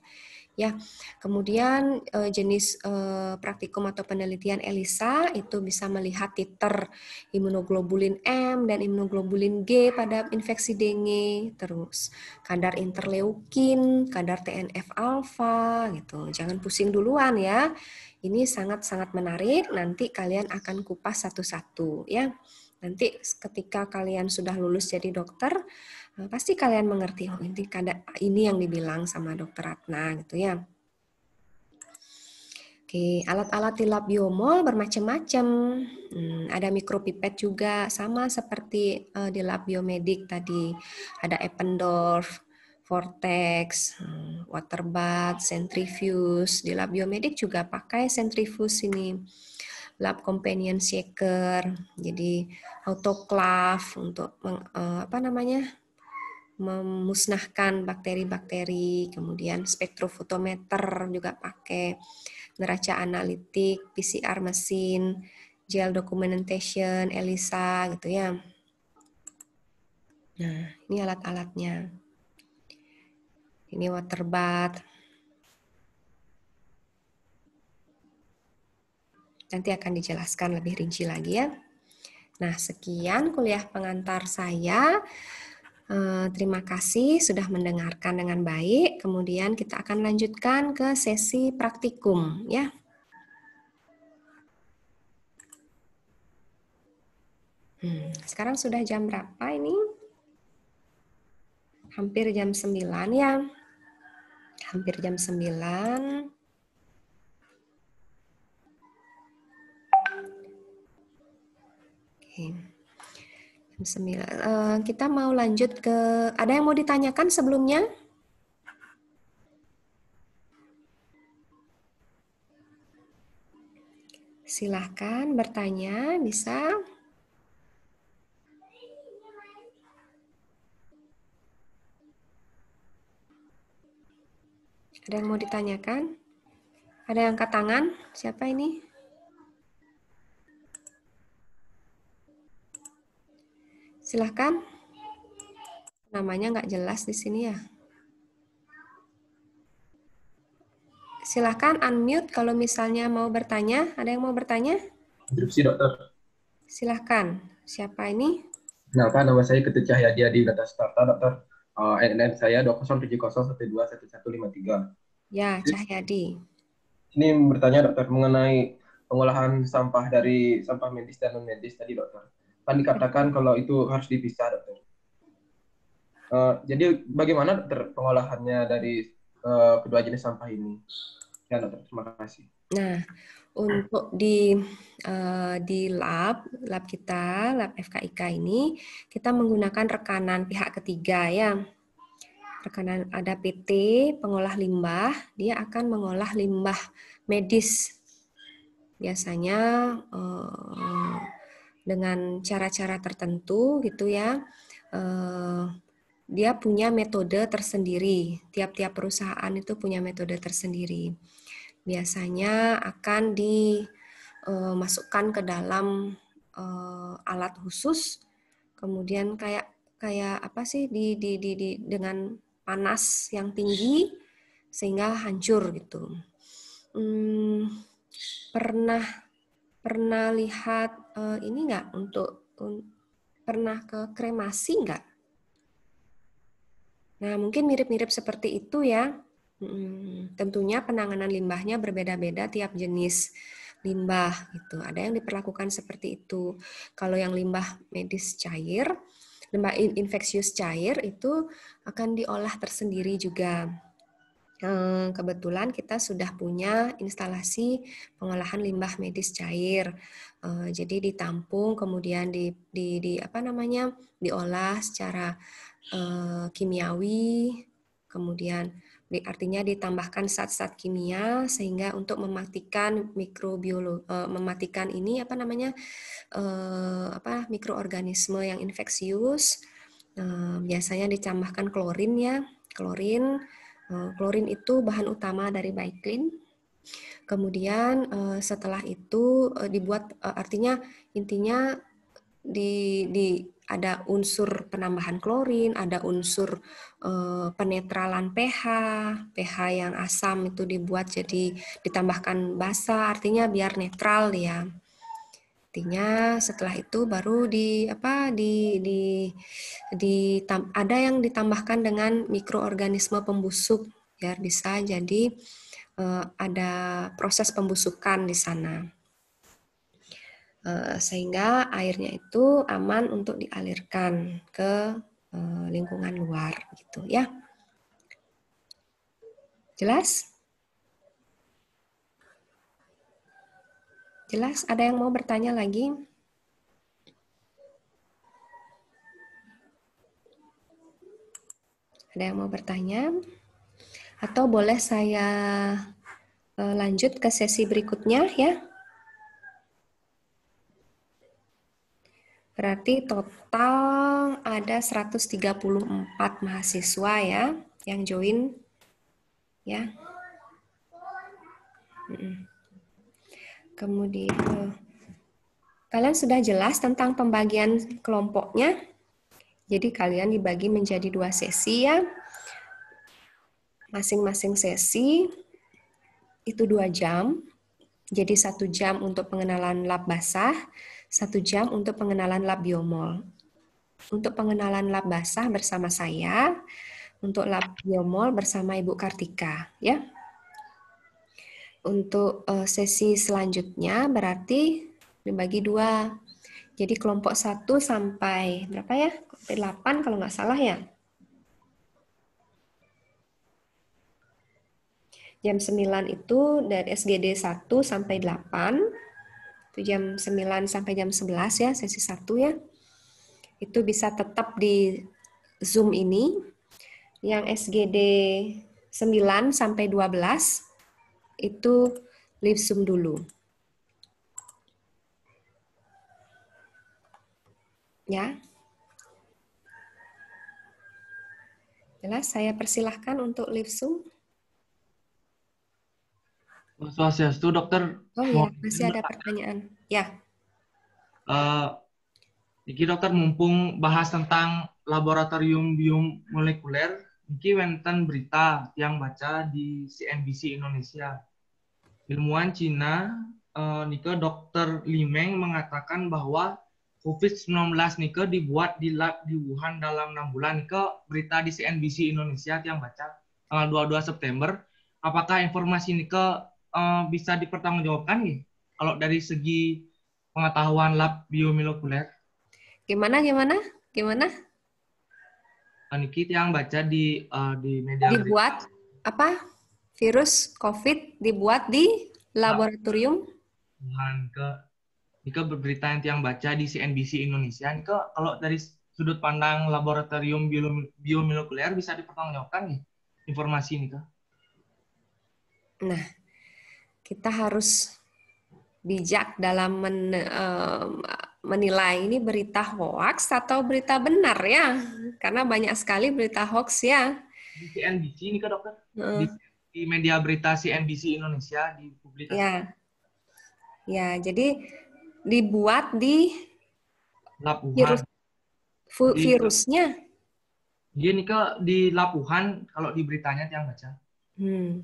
Speaker 1: ya. Kemudian uh, jenis uh, praktikum atau penelitian ELISA itu bisa melihat titer imunoglobulin M dan imunoglobulin G pada infeksi dengue, terus kadar interleukin, kadar TNF alfa gitu. Jangan pusing duluan ya. Ini sangat-sangat menarik, nanti kalian akan kupas satu-satu ya. Nanti ketika kalian sudah lulus jadi dokter, Eh, pasti kalian mengerti oh ini kada ini yang dibilang sama dokter Ratna gitu ya. Oke, alat-alat di lab biomol bermacam-macam. Hmm, ada mikropipet juga, sama seperti uh, eh, di lab biomedik tadi. Ada Eppendorf, Vortex, hmm, water bath, centrifuge. Di lab biomedik juga pakai centrifuge ini. Lab companion shaker, jadi autoclave untuk meng, eh, apa namanya memusnahkan bakteri-bakteri, kemudian spektrofotometer juga pakai, neraca analitik, PCR mesin, gel documentation, ELISA gitu ya. Nah, ini alat-alatnya. Ini water bath. Nanti akan dijelaskan lebih rinci lagi ya. Nah, sekian kuliah pengantar saya. Eh, terima kasih sudah mendengarkan dengan baik. Kemudian kita akan lanjutkan ke sesi praktikum ya. Hmm, sekarang sudah jam berapa ini? Hampir jam 9 ya. Hampir jam 9. Oke. Okay. Sembilan. Uh, eh, kita mau lanjut ke ada yang mau ditanyakan sebelumnya? Silahkan bertanya, bisa. Ada yang mau ditanyakan? Ada yang angkat tangan? Siapa ini? Silahkan. Namanya nggak jelas di sini ya. Silahkan unmute kalau misalnya mau bertanya. Ada yang mau bertanya?
Speaker 2: Interupsi dokter.
Speaker 1: Silahkan. Siapa ini?
Speaker 2: Kenapa nama saya Ketut Cahyadi di Data Starta, dokter. Uh, eh, NN saya 2070121153.
Speaker 1: Ya, Cahyadi.
Speaker 2: Ini bertanya dokter mengenai pengolahan sampah dari sampah medis dan non medis tadi dokter akan dikatakan kalau itu harus dipisah dokter. Uh, jadi bagaimana dokter pengolahannya dari uh, kedua jenis sampah ini? Ya dokter, terima kasih.
Speaker 1: Nah, untuk di uh, di lab lab kita lab FKIK ini kita menggunakan rekanan pihak ketiga ya rekanan ada PT pengolah limbah dia akan mengolah limbah medis biasanya uh, dengan cara-cara tertentu gitu ya. Uh, dia punya metode tersendiri. Tiap-tiap perusahaan itu punya metode tersendiri. Biasanya akan dimasukkan eh, ke dalam uh, alat khusus, kemudian kayak kayak apa sih di, di, di, di dengan panas yang tinggi sehingga hancur gitu. Hmm, pernah pernah lihat uh, ini nggak untuk un, pernah ke kremasi nggak? Nah mungkin mirip-mirip seperti itu ya. Hmm, tentunya penanganan limbahnya berbeda-beda tiap jenis limbah gitu. Ada yang diperlakukan seperti itu. Kalau yang limbah medis cair, limbah infeksius cair itu akan diolah tersendiri juga kebetulan kita sudah punya instalasi pengolahan limbah medis cair. Jadi ditampung kemudian di, di, di apa namanya diolah secara uh, kimiawi, kemudian artinya ditambahkan zat-zat kimia sehingga untuk mematikan mikrobiolo uh, mematikan ini apa namanya uh, apa mikroorganisme yang infeksius biasanya ditambahkan klorin ya klorin Eh, klorin itu bahan utama dari baiklin. Kemudian eh, setelah itu eh, dibuat artinya intinya di, di ada unsur penambahan klorin, ada unsur penetralan pH, pH yang asam itu dibuat jadi ditambahkan basa, artinya biar netral ya artinya setelah itu baru di apa di di, di tam, ada yang ditambahkan dengan mikroorganisme pembusuk biar bisa jadi uh, ada proses pembusukan di sana uh, sehingga airnya itu aman untuk dialirkan ke uh, lingkungan luar gitu ya jelas Jelas ada yang mau bertanya lagi? Ada yang mau bertanya? Atau boleh saya eh, lanjut ke sesi berikutnya ya? Berarti total ada 134 mahasiswa ya yang join ya. Mm -mm. Kemudian uh, kalian sudah jelas tentang pembagian kelompoknya. Jadi kalian dibagi menjadi dua sesi ya. Masing-masing sesi itu dua jam. Jadi satu jam untuk pengenalan lab basah, satu jam untuk pengenalan lab biomol. Untuk pengenalan lab basah bersama saya, untuk lab biomol bersama Ibu Kartika, ya untuk uh, sesi selanjutnya berarti dibagi dua. Jadi kelompok satu sampai berapa ya? 8 kalau nggak salah ya. Jam 9 itu dari SGD satu sampai delapan Itu jam sembilan sampai jam sebelas ya, sesi satu ya. Itu bisa tetap di Zoom ini. Yang SGD sembilan sampai dua belas itu lipsum dulu. Ya. Jelas, saya persilahkan untuk lipsum.
Speaker 2: Swastiastu, dokter.
Speaker 1: Oh iya, masih ada pertanyaan. Ya.
Speaker 2: Uh, dokter mumpung bahas tentang laboratorium biomolekuler, niki wenten berita yang baca di CNBC Indonesia ilmuwan Cina uh, Nike Dr. Meng mengatakan bahwa COVID-19 Nike dibuat di lab di Wuhan dalam 6 bulan. Nike berita di CNBC Indonesia yang baca tanggal 22 September. Apakah informasi Nike uh, eh, bisa dipertanggungjawabkan nih? Kalau dari segi pengetahuan lab biomolekuler.
Speaker 1: Gimana gimana? Gimana?
Speaker 2: Eh, Niki yang baca di uh, di media. Dibuat
Speaker 1: berita. apa? virus COVID dibuat di laboratorium?
Speaker 2: Tuhan, ke Nika berita yang tiang baca di CNBC Indonesia, Nika kalau dari sudut pandang laboratorium biomolekuler bisa dipertanggungjawabkan nih informasi ini Nika?
Speaker 1: Nah, kita harus bijak dalam men, menilai ini berita hoax atau berita benar ya, karena banyak sekali berita hoax ya. Di CNBC Nika dokter? Hmm. Di
Speaker 2: di media berita CNBC Indonesia di publikasi Ya.
Speaker 1: Ya, jadi dibuat di
Speaker 2: Lapuhan. Virus,
Speaker 1: di, virusnya.
Speaker 2: Iya nih di Lapuhan kalau di beritanya yang baca.
Speaker 1: Hmm.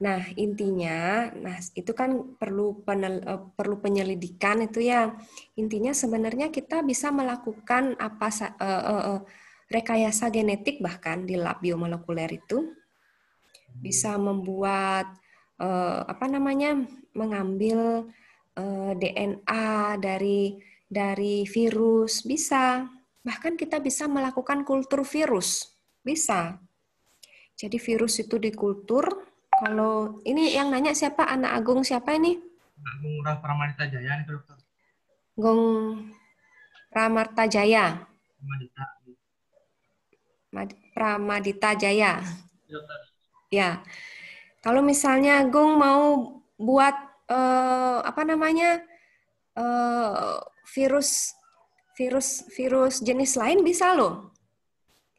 Speaker 1: Nah, intinya nah itu kan perlu penel, eh, perlu penyelidikan itu ya. Intinya sebenarnya kita bisa melakukan apa uh, uh, uh, rekayasa genetik bahkan di lab biomolekuler itu bisa membuat uh, apa namanya mengambil uh, eh, DNA dari dari virus bisa bahkan kita bisa melakukan kultur virus bisa jadi virus itu dikultur kalau ini yang nanya siapa anak Agung siapa ini
Speaker 2: Agung Murah Pramanita Jaya nih dokter
Speaker 1: Agung Pramarta Jaya Pramadita Pramadita Jaya iya, dokter Ya, kalau misalnya Agung mau buat uh, apa namanya uh, virus virus virus jenis lain bisa loh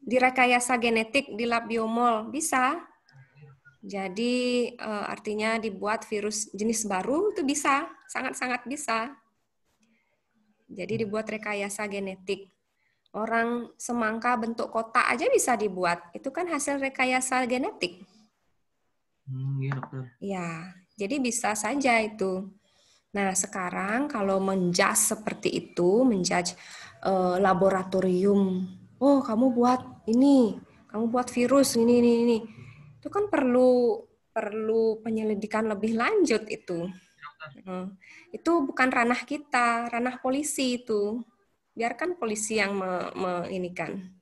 Speaker 1: direkayasa genetik di lab biomol bisa. Jadi uh, artinya dibuat virus jenis baru itu bisa, sangat-sangat bisa. Jadi dibuat rekayasa genetik. Orang semangka bentuk kotak aja bisa dibuat. Itu kan hasil rekayasa genetik.
Speaker 2: Hmm, iya dokter.
Speaker 1: Ya, jadi bisa saja itu. Nah sekarang kalau menjudge seperti itu, menjudge uh, laboratorium, oh kamu buat ini, kamu buat virus ini ini ini, itu kan perlu perlu penyelidikan lebih lanjut itu. Hmm. Itu bukan ranah kita, ranah polisi itu. Biarkan polisi yang me, me ini kan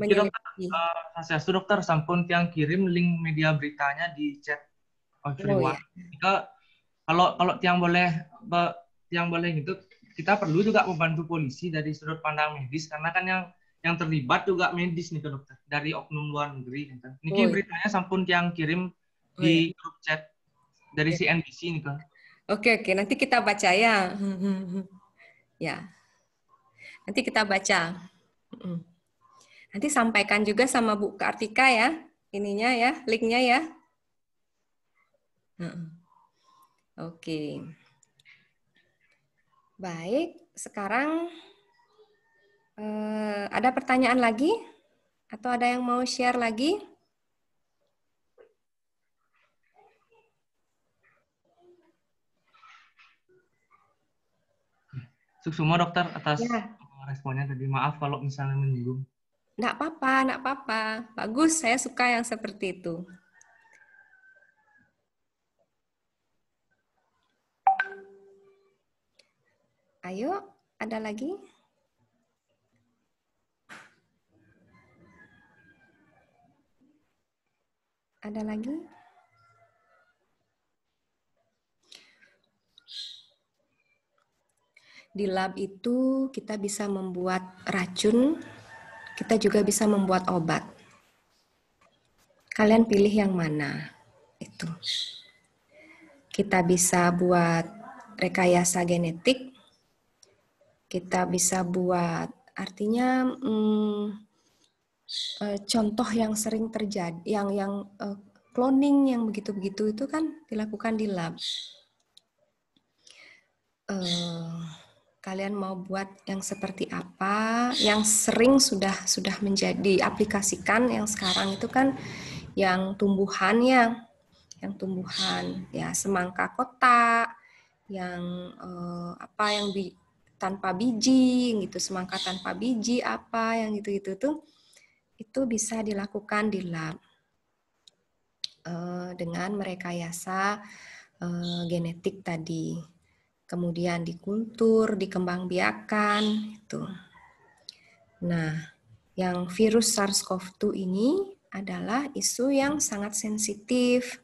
Speaker 1: menyelidiki. Eh,
Speaker 2: dokter, uh, saya dokter sampun tiang kirim link media beritanya di chat everyone. Oh, oh iya. Jika, kalau kalau tiang boleh tiang boleh gitu, kita perlu juga membantu polisi dari sudut pandang medis karena kan yang yang terlibat juga medis nih dokter dari oknum luar negeri gitu. Kan. Niki oh, iya. beritanya sampun tiang kirim oh, iya. di grup chat dari okay. CNBC nih kan.
Speaker 1: Oke oke nanti kita baca ya. <laughs> ya. Nanti kita baca. Mm -mm. Nanti sampaikan juga sama Bu Kartika ya, ininya ya, linknya ya. Hmm. Oke. Okay. Baik, sekarang eh, ada pertanyaan lagi? Atau ada yang mau share lagi?
Speaker 2: Sukses semua dokter atas ya. responnya tadi. Maaf kalau misalnya menyinggung.
Speaker 1: Nak papa, nak papa, Bagus, saya suka yang seperti itu. Ayo, ada lagi? Ada lagi? Di lab itu kita bisa membuat racun kita juga bisa membuat obat. Kalian pilih yang mana? Itu. Kita bisa buat rekayasa genetik. Kita bisa buat artinya hmm, contoh yang sering terjadi yang yang eh, cloning yang begitu-begitu itu kan dilakukan di lab. Eh, kalian mau buat yang seperti apa yang sering sudah sudah menjadi aplikasikan yang sekarang itu kan yang tumbuhan ya yang tumbuhan ya semangka kotak yang eh, apa yang bi tanpa biji gitu semangka tanpa biji apa yang gitu-gitu tuh itu bisa dilakukan di lab eh, dengan merekayasa eh, genetik tadi kemudian dikultur, dikembangbiakan itu. Nah, yang virus SARS-CoV-2 ini adalah isu yang sangat sensitif.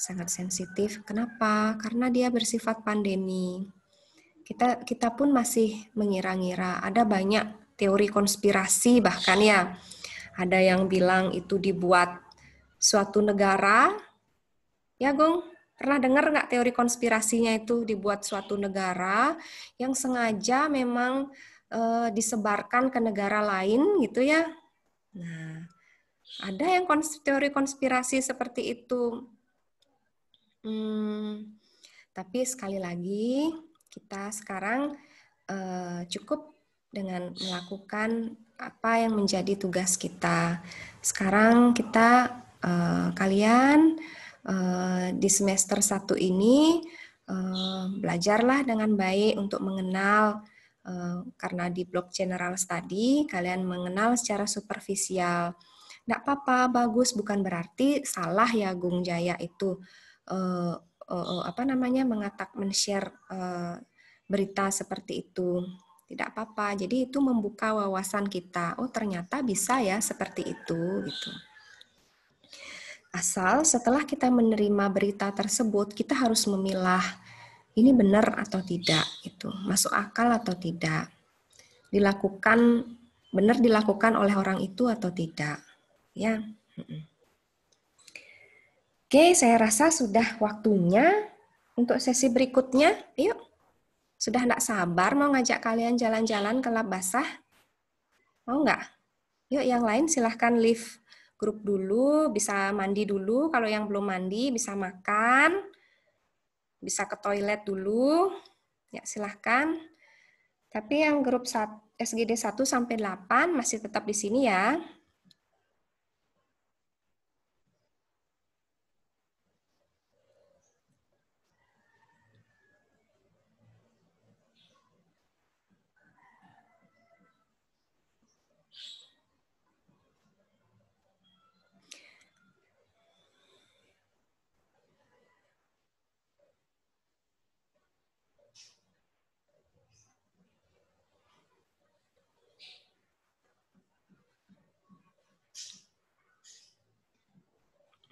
Speaker 1: Sangat sensitif. Kenapa? Karena dia bersifat pandemi. Kita kita pun masih mengira-ngira. Ada banyak teori konspirasi bahkan ya. Ada yang bilang itu dibuat suatu negara. Ya, Gong? pernah dengar nggak teori konspirasinya itu dibuat suatu negara yang sengaja memang e, disebarkan ke negara lain gitu ya. Nah, ada yang kons teori konspirasi seperti itu. Hmm, tapi sekali lagi kita sekarang e, cukup dengan melakukan apa yang menjadi tugas kita. Sekarang kita e, kalian Eh, di semester satu ini eh, belajarlah dengan baik untuk mengenal eh, karena di blog general study kalian mengenal secara superficial. Tidak apa-apa, bagus bukan berarti salah ya Gung Jaya itu apa namanya mengatak men-share berita seperti itu. Tidak apa-apa. Jadi itu membuka wawasan kita. Oh, ternyata bisa ya seperti itu gitu. Asal setelah kita menerima berita tersebut, kita harus memilah ini benar atau tidak, itu masuk akal atau tidak, dilakukan benar dilakukan oleh orang itu atau tidak, ya. Oke, saya rasa sudah waktunya untuk sesi berikutnya. Yuk, sudah tidak sabar mau ngajak kalian jalan-jalan ke lab basah? Mau nggak? Yuk, yang lain silahkan leave grup dulu, bisa mandi dulu. Kalau yang belum mandi bisa makan, bisa ke toilet dulu. Ya, silahkan. Tapi yang grup SGD 1 sampai 8 masih tetap di sini ya.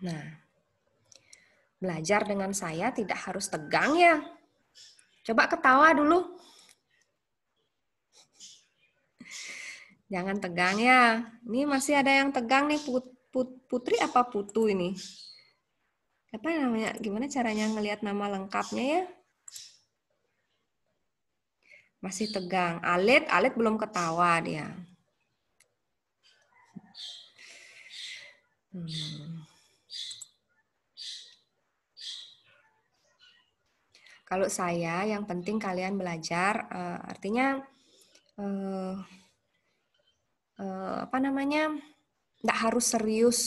Speaker 1: Nah, belajar dengan saya tidak harus tegang ya. Coba ketawa dulu. Jangan tegang ya. Ini masih ada yang tegang nih put, put, putri apa putu ini? Apa namanya? Gimana caranya ngelihat nama lengkapnya ya? Masih tegang. Alit, Alit belum ketawa dia. Hmm. Kalau saya, yang penting kalian belajar, uh, artinya uh, uh, apa namanya, nggak harus serius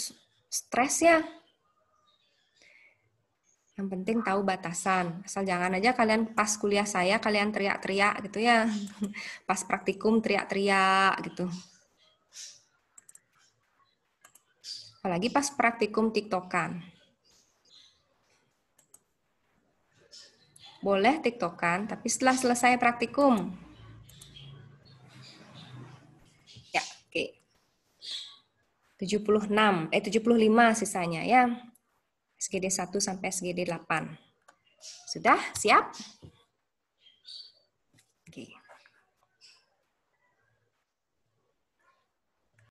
Speaker 1: stres ya. Yang penting tahu batasan. Asal jangan aja kalian pas kuliah saya kalian teriak-teriak gitu ya. <laughs> Pas praktikum teriak-teriak gitu. Apalagi pas praktikum tiktokan. boleh tiktokan, tapi setelah selesai praktikum. Ya, oke. Okay. 76, eh 75 sisanya ya. SGD 1 sampai SGD 8. Sudah siap?